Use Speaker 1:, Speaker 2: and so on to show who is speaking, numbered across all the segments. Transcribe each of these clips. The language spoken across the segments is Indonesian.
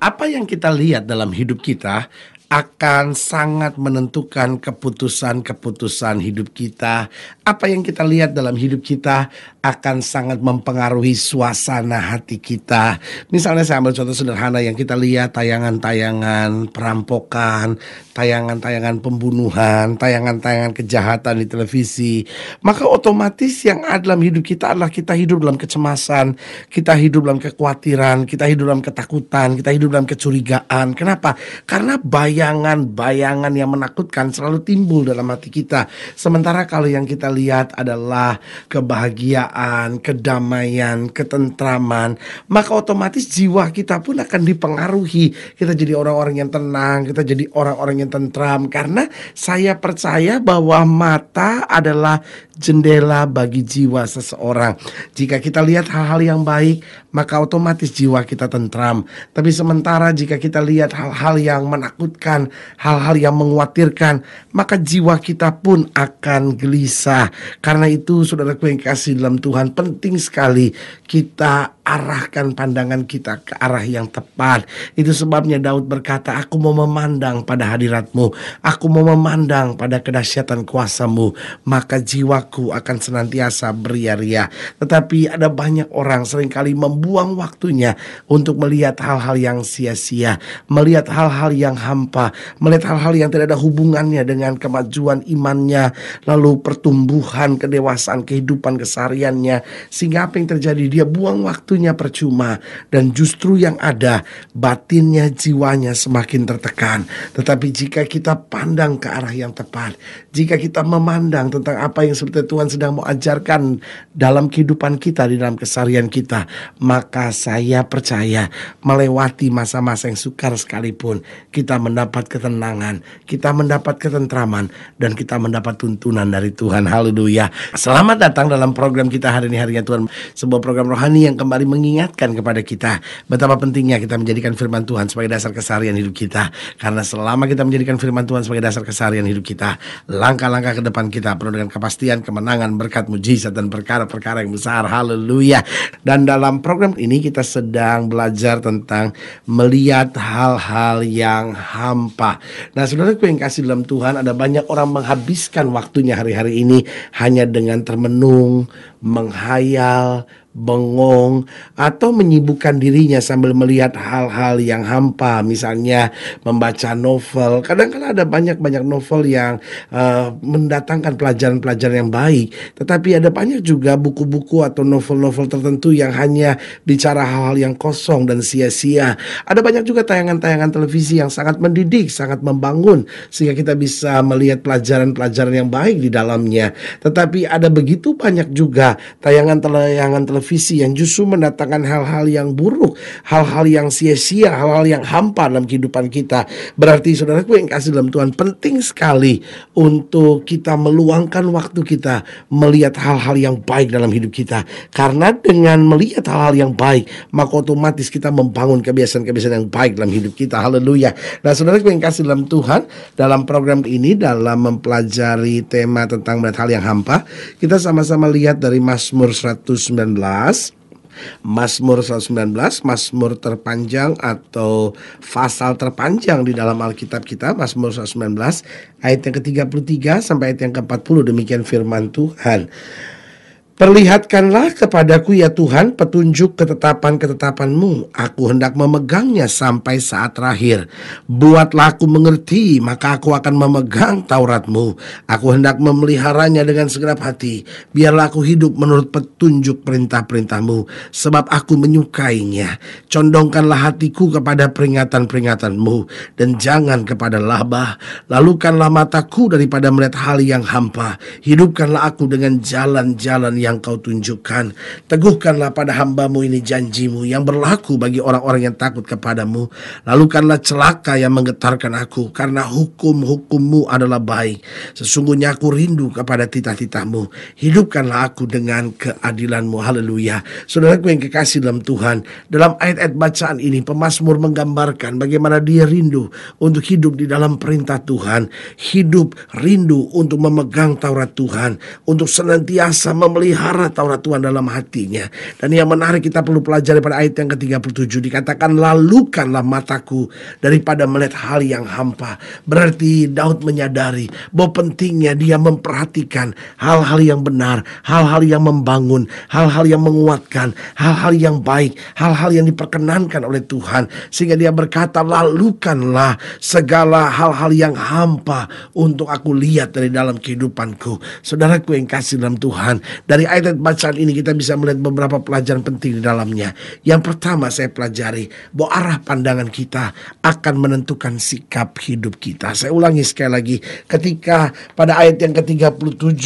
Speaker 1: apa yang kita lihat dalam hidup kita akan sangat menentukan keputusan-keputusan hidup kita. Apa yang kita lihat dalam hidup kita akan sangat mempengaruhi suasana hati kita. Misalnya saya ambil contoh sederhana yang kita lihat tayangan-tayangan perampokan, tayangan-tayangan pembunuhan, tayangan-tayangan kejahatan di televisi, maka otomatis yang ada dalam hidup kita adalah kita hidup dalam kecemasan, kita hidup dalam kekhawatiran, kita hidup dalam ketakutan, kita hidup dalam kecurigaan. Kenapa? Karena bayangan-bayangan yang menakutkan selalu timbul dalam hati kita. Sementara kalau yang kita lihat adalah kebahagiaan kedamaian, ketentraman, maka otomatis jiwa kita pun akan dipengaruhi. Kita jadi orang-orang yang tenang, kita jadi orang-orang yang tentram karena saya percaya bahwa mata adalah jendela bagi jiwa seseorang. Jika kita lihat hal-hal yang baik, maka otomatis jiwa kita tentram. Tapi sementara jika kita lihat hal-hal yang menakutkan, hal-hal yang mengkhawatirkan, maka jiwa kita pun akan gelisah. Karena itu saudara ku yang kasih dalam Tuhan Tuhan penting sekali kita arahkan pandangan kita ke arah yang tepat. Itu sebabnya Daud berkata, aku mau memandang pada hadiratmu. Aku mau memandang pada kedahsyatan kuasamu. Maka jiwaku akan senantiasa beria-ria. Tetapi ada banyak orang seringkali membuang waktunya untuk melihat hal-hal yang sia-sia. Melihat hal-hal yang hampa. Melihat hal-hal yang tidak ada hubungannya dengan kemajuan imannya. Lalu pertumbuhan, kedewasaan, kehidupan, keseharian kehidupannya sehingga apa yang terjadi dia buang waktunya percuma dan justru yang ada batinnya jiwanya semakin tertekan tetapi jika kita pandang ke arah yang tepat jika kita memandang tentang apa yang seperti Tuhan sedang mau ajarkan dalam kehidupan kita di dalam kesarian kita maka saya percaya melewati masa-masa yang sukar sekalipun kita mendapat ketenangan kita mendapat ketentraman dan kita mendapat tuntunan dari Tuhan haleluya selamat datang dalam program kita kita hari ini harinya Tuhan Sebuah program rohani yang kembali mengingatkan kepada kita Betapa pentingnya kita menjadikan firman Tuhan sebagai dasar keseharian hidup kita Karena selama kita menjadikan firman Tuhan sebagai dasar keseharian hidup kita Langkah-langkah ke depan kita penuh dengan kepastian, kemenangan, berkat, mujizat Dan perkara-perkara yang besar, haleluya Dan dalam program ini kita sedang belajar tentang Melihat hal-hal yang hampa Nah saudara yang kasih dalam Tuhan Ada banyak orang menghabiskan waktunya hari-hari ini Hanya dengan termenung menghayal, bengong, atau menyibukkan dirinya sambil melihat hal-hal yang hampa, misalnya membaca novel. Kadang-kadang ada banyak-banyak novel yang uh, mendatangkan pelajaran-pelajaran yang baik, tetapi ada banyak juga buku-buku atau novel-novel tertentu yang hanya bicara hal-hal yang kosong dan sia-sia. Ada banyak juga tayangan-tayangan televisi yang sangat mendidik, sangat membangun, sehingga kita bisa melihat pelajaran-pelajaran yang baik di dalamnya. Tetapi ada begitu banyak juga tayangan-tayangan televisi televisi yang justru mendatangkan hal-hal yang buruk, hal-hal yang sia-sia, hal-hal yang hampa dalam kehidupan kita. Berarti saudaraku yang kasih dalam Tuhan penting sekali untuk kita meluangkan waktu kita melihat hal-hal yang baik dalam hidup kita. Karena dengan melihat hal-hal yang baik, maka otomatis kita membangun kebiasaan-kebiasaan yang baik dalam hidup kita. Haleluya. Nah, saudaraku yang kasih dalam Tuhan, dalam program ini dalam mempelajari tema tentang melihat hal yang hampa, kita sama-sama lihat dari Mazmur 119 Mazmur 119, Mazmur terpanjang atau pasal terpanjang di dalam Alkitab kita, Mazmur 119, ayat yang ke-33 sampai ayat yang ke-40, demikian firman Tuhan. Perlihatkanlah kepadaku ya Tuhan petunjuk ketetapan-ketetapanmu. Aku hendak memegangnya sampai saat terakhir. Buatlah aku mengerti, maka aku akan memegang Tauratmu. Aku hendak memeliharanya dengan segenap hati. Biarlah aku hidup menurut petunjuk perintah-perintahmu, sebab aku menyukainya. Condongkanlah hatiku kepada peringatan-peringatanmu, dan jangan kepada labah. Lalukanlah mataku daripada melihat hal yang hampa. Hidupkanlah aku dengan jalan-jalan yang yang kau tunjukkan. Teguhkanlah pada hambamu ini janjimu yang berlaku bagi orang-orang yang takut kepadamu. Lalukanlah celaka yang menggetarkan aku, karena hukum-hukummu adalah baik. Sesungguhnya aku rindu kepada titah-titahmu. Hidupkanlah aku dengan keadilanmu. Haleluya. Saudaraku yang kekasih dalam Tuhan, dalam ayat-ayat bacaan ini, pemasmur menggambarkan bagaimana dia rindu untuk hidup di dalam perintah Tuhan. Hidup rindu untuk memegang Taurat Tuhan, untuk senantiasa memelihara memelihara Taurat Tuhan dalam hatinya. Dan yang menarik kita perlu pelajari pada ayat yang ke-37 dikatakan lalukanlah mataku daripada melihat hal yang hampa. Berarti Daud menyadari bahwa pentingnya dia memperhatikan hal-hal yang benar, hal-hal yang membangun, hal-hal yang menguatkan, hal-hal yang baik, hal-hal yang diperkenankan oleh Tuhan sehingga dia berkata lalukanlah segala hal-hal yang hampa untuk aku lihat dari dalam kehidupanku. Saudaraku yang kasih dalam Tuhan, dari ayat bacaan ini kita bisa melihat beberapa pelajaran penting di dalamnya. Yang pertama saya pelajari bahwa arah pandangan kita akan menentukan sikap hidup kita. Saya ulangi sekali lagi ketika pada ayat yang ke-37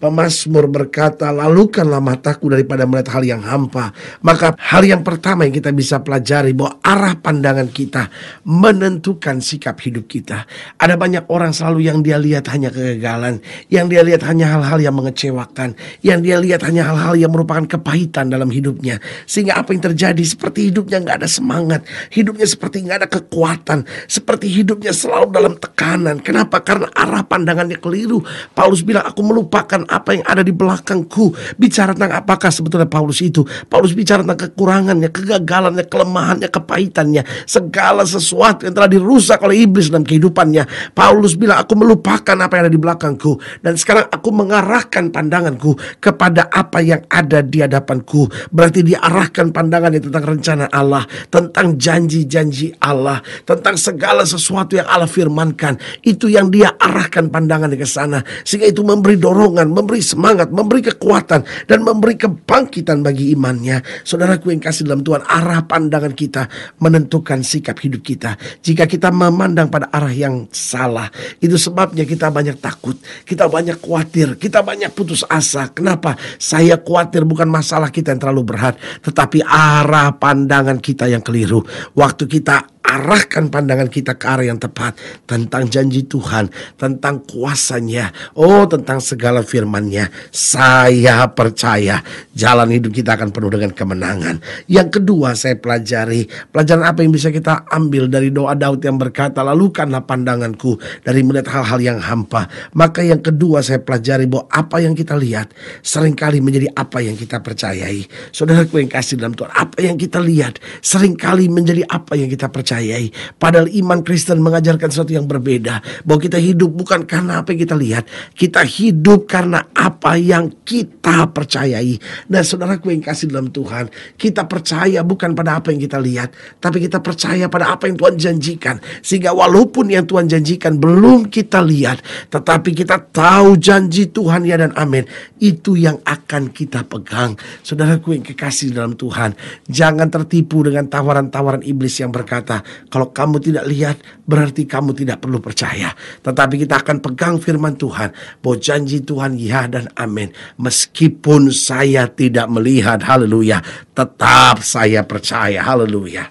Speaker 1: pemazmur berkata lalukanlah mataku daripada melihat hal yang hampa. Maka hal yang pertama yang kita bisa pelajari bahwa arah pandangan kita menentukan sikap hidup kita. Ada banyak orang selalu yang dia lihat hanya kegagalan, yang dia lihat hanya hal-hal yang mengecewakan, yang dia lihat hanya hal-hal yang merupakan kepahitan dalam hidupnya. Sehingga apa yang terjadi seperti hidupnya nggak ada semangat. Hidupnya seperti nggak ada kekuatan. Seperti hidupnya selalu dalam tekanan. Kenapa? Karena arah pandangannya keliru. Paulus bilang aku melupakan apa yang ada di belakangku. Bicara tentang apakah sebetulnya Paulus itu. Paulus bicara tentang kekurangannya, kegagalannya, kelemahannya, kepahitannya. Segala sesuatu yang telah dirusak oleh iblis dalam kehidupannya. Paulus bilang aku melupakan apa yang ada di belakangku. Dan sekarang aku mengarahkan pandanganku kepada pada apa yang ada di hadapanku. Berarti diarahkan pandangannya tentang rencana Allah, tentang janji-janji Allah, tentang segala sesuatu yang Allah firmankan. Itu yang dia arahkan pandangan ke sana. Sehingga itu memberi dorongan, memberi semangat, memberi kekuatan, dan memberi kebangkitan bagi imannya. Saudaraku yang kasih dalam Tuhan, arah pandangan kita menentukan sikap hidup kita. Jika kita memandang pada arah yang salah, itu sebabnya kita banyak takut, kita banyak khawatir, kita banyak putus asa. Kenapa? apa? Saya khawatir bukan masalah kita yang terlalu berat, tetapi arah pandangan kita yang keliru. Waktu kita arahkan pandangan kita ke arah yang tepat tentang janji Tuhan, tentang kuasanya, oh tentang segala firmannya Saya percaya jalan hidup kita akan penuh dengan kemenangan. Yang kedua saya pelajari, pelajaran apa yang bisa kita ambil dari doa Daud yang berkata, lalukanlah pandanganku dari melihat hal-hal yang hampa. Maka yang kedua saya pelajari bahwa apa yang kita lihat seringkali menjadi apa yang kita percayai. Saudara yang kasih dalam Tuhan, apa yang kita lihat seringkali menjadi apa yang kita percayai percayai. Padahal iman Kristen mengajarkan sesuatu yang berbeda. Bahwa kita hidup bukan karena apa yang kita lihat. Kita hidup karena apa yang kita percayai. Dan saudaraku yang kasih dalam Tuhan. Kita percaya bukan pada apa yang kita lihat. Tapi kita percaya pada apa yang Tuhan janjikan. Sehingga walaupun yang Tuhan janjikan belum kita lihat. Tetapi kita tahu janji Tuhan ya dan amin. Itu yang akan kita pegang. Saudaraku yang kekasih dalam Tuhan. Jangan tertipu dengan tawaran-tawaran iblis yang berkata, kalau kamu tidak lihat, berarti kamu tidak perlu percaya. Tetapi kita akan pegang firman Tuhan bahwa janji Tuhan ya dan amin. Meskipun saya tidak melihat, haleluya, tetap saya percaya, haleluya.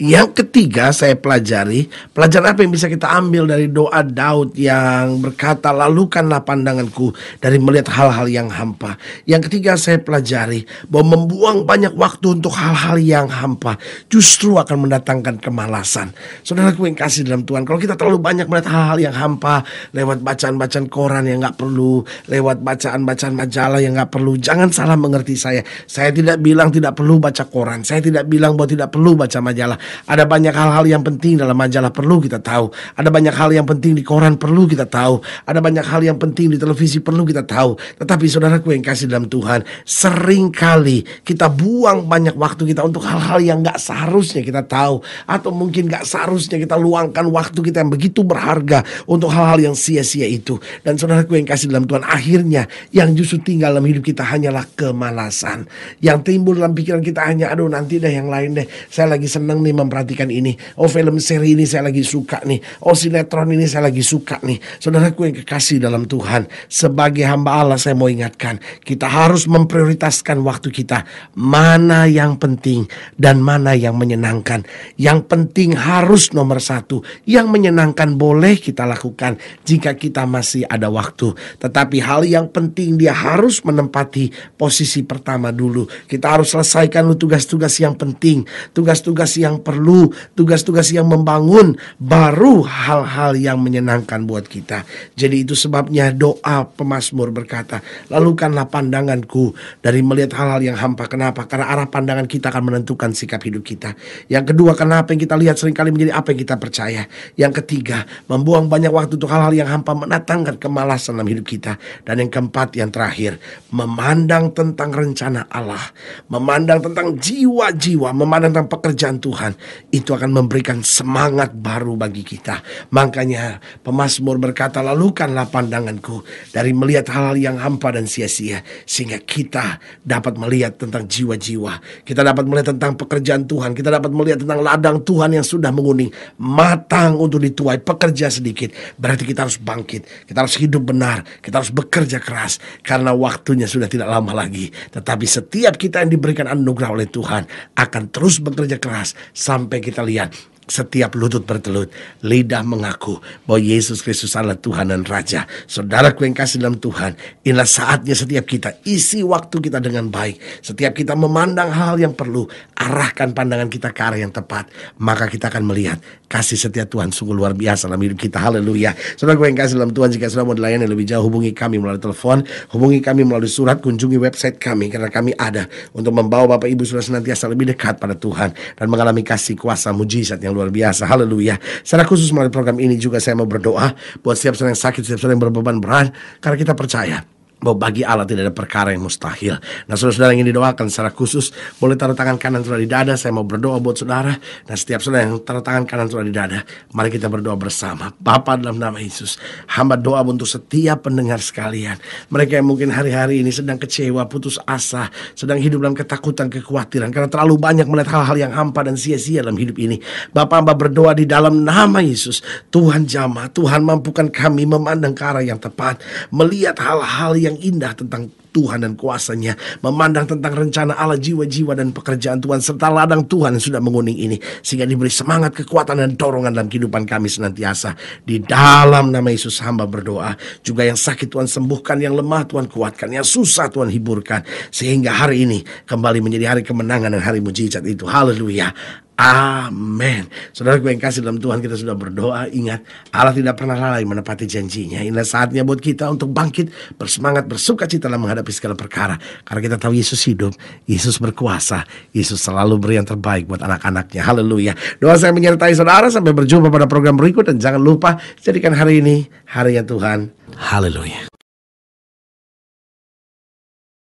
Speaker 1: Yang ketiga saya pelajari, pelajaran apa yang bisa kita ambil dari doa Daud yang berkata, lalukanlah pandanganku dari melihat hal-hal yang hampa. Yang ketiga saya pelajari bahwa membuang banyak waktu untuk hal-hal yang hampa justru akan mendatangkan kemalasan. Saudaraku yang kasih dalam Tuhan, kalau kita terlalu banyak melihat hal-hal yang hampa lewat bacaan-bacaan koran yang gak perlu, lewat bacaan-bacaan majalah yang gak perlu, jangan salah mengerti saya. Saya tidak bilang tidak perlu baca koran, saya tidak bilang bahwa tidak perlu baca majalah. Ada banyak hal-hal yang penting dalam majalah perlu kita tahu. Ada banyak hal yang penting di koran perlu kita tahu. Ada banyak hal yang penting di televisi perlu kita tahu. Tetapi saudaraku yang kasih dalam Tuhan, seringkali kita buang banyak waktu kita untuk hal-hal yang gak seharusnya kita tahu. Atau mungkin gak seharusnya kita luangkan waktu kita yang begitu berharga untuk hal-hal yang sia-sia itu. Dan saudaraku yang kasih dalam Tuhan, akhirnya yang justru tinggal dalam hidup kita hanyalah kemalasan. Yang timbul dalam pikiran kita hanya, aduh nanti deh yang lain deh. Saya lagi seneng nih memperhatikan ini. Oh film seri ini saya lagi suka nih. Oh sinetron ini saya lagi suka nih. Saudaraku yang kekasih dalam Tuhan. Sebagai hamba Allah saya mau ingatkan. Kita harus memprioritaskan waktu kita. Mana yang penting dan mana yang menyenangkan. Yang penting harus nomor satu. Yang menyenangkan boleh kita lakukan jika kita masih ada waktu. Tetapi hal yang penting dia harus menempati posisi pertama dulu. Kita harus selesaikan tugas-tugas yang penting. Tugas-tugas yang perlu, tugas-tugas yang membangun, baru hal-hal yang menyenangkan buat kita. Jadi itu sebabnya doa pemazmur berkata, lalukanlah pandanganku dari melihat hal-hal yang hampa. Kenapa? Karena arah pandangan kita akan menentukan sikap hidup kita. Yang kedua, kenapa yang kita lihat seringkali menjadi apa yang kita percaya. Yang ketiga, membuang banyak waktu untuk hal-hal yang hampa menatangkan kemalasan dalam hidup kita. Dan yang keempat, yang terakhir, memandang tentang rencana Allah, memandang tentang jiwa-jiwa, memandang tentang pekerjaan Tuhan Tuhan itu akan memberikan semangat baru bagi kita. Makanya pemazmur berkata lalukanlah pandanganku dari melihat hal-hal yang hampa dan sia-sia sehingga kita dapat melihat tentang jiwa-jiwa. Kita dapat melihat tentang pekerjaan Tuhan, kita dapat melihat tentang ladang Tuhan yang sudah menguning, matang untuk dituai, pekerja sedikit. Berarti kita harus bangkit, kita harus hidup benar, kita harus bekerja keras karena waktunya sudah tidak lama lagi. Tetapi setiap kita yang diberikan anugerah oleh Tuhan akan terus bekerja keras sampai kita lihat setiap lutut bertelut, lidah mengaku bahwa Yesus Kristus adalah Tuhan dan Raja. Saudara yang kasih dalam Tuhan, inilah saatnya setiap kita isi waktu kita dengan baik. Setiap kita memandang hal yang perlu, arahkan pandangan kita ke arah yang tepat, maka kita akan melihat kasih setia Tuhan sungguh luar biasa dalam hidup kita. Haleluya. Saudara gue yang kasih dalam Tuhan, jika saudara mau dilayani lebih jauh, hubungi kami melalui telepon, hubungi kami melalui surat, kunjungi website kami, karena kami ada untuk membawa Bapak Ibu saudara senantiasa lebih dekat pada Tuhan dan mengalami kasih kuasa mujizat yang luar biasa. Haleluya. Secara khusus melalui program ini juga saya mau berdoa buat setiap saudara yang sakit, setiap saudara yang berbeban berat, karena kita percaya bahwa bagi Allah tidak ada perkara yang mustahil. Nah, saudara-saudara yang ingin didoakan secara khusus, boleh taruh tangan kanan saudara di dada. Saya mau berdoa buat saudara. Nah, setiap saudara yang taruh tangan kanan saudara di dada, mari kita berdoa bersama. Bapak dalam nama Yesus, hamba doa untuk setiap pendengar sekalian. Mereka yang mungkin hari-hari ini sedang kecewa, putus asa, sedang hidup dalam ketakutan, kekhawatiran. Karena terlalu banyak melihat hal-hal yang hampa dan sia-sia dalam hidup ini. Bapak hamba berdoa di dalam nama Yesus. Tuhan jamaah, Tuhan mampukan kami memandang ke arah yang tepat. Melihat hal-hal yang yang indah tentang Tuhan dan kuasanya, memandang tentang rencana Allah jiwa-jiwa dan pekerjaan Tuhan serta ladang Tuhan yang sudah menguning ini sehingga diberi semangat, kekuatan dan dorongan dalam kehidupan kami senantiasa. Di dalam nama Yesus hamba berdoa, juga yang sakit Tuhan sembuhkan, yang lemah Tuhan kuatkan, yang susah Tuhan hiburkan sehingga hari ini kembali menjadi hari kemenangan dan hari mujizat itu. Haleluya. Amin. Saudara yang kasih dalam Tuhan kita sudah berdoa. Ingat, Allah tidak pernah lalai menepati janjinya. Inilah saatnya buat kita untuk bangkit, bersemangat, bersuka cita dalam menghadapi segala perkara. Karena kita tahu Yesus hidup, Yesus berkuasa, Yesus selalu beri yang terbaik buat anak-anaknya. Haleluya. Doa saya menyertai saudara sampai berjumpa pada program berikut. Dan jangan lupa, jadikan hari ini hari yang Tuhan. Haleluya.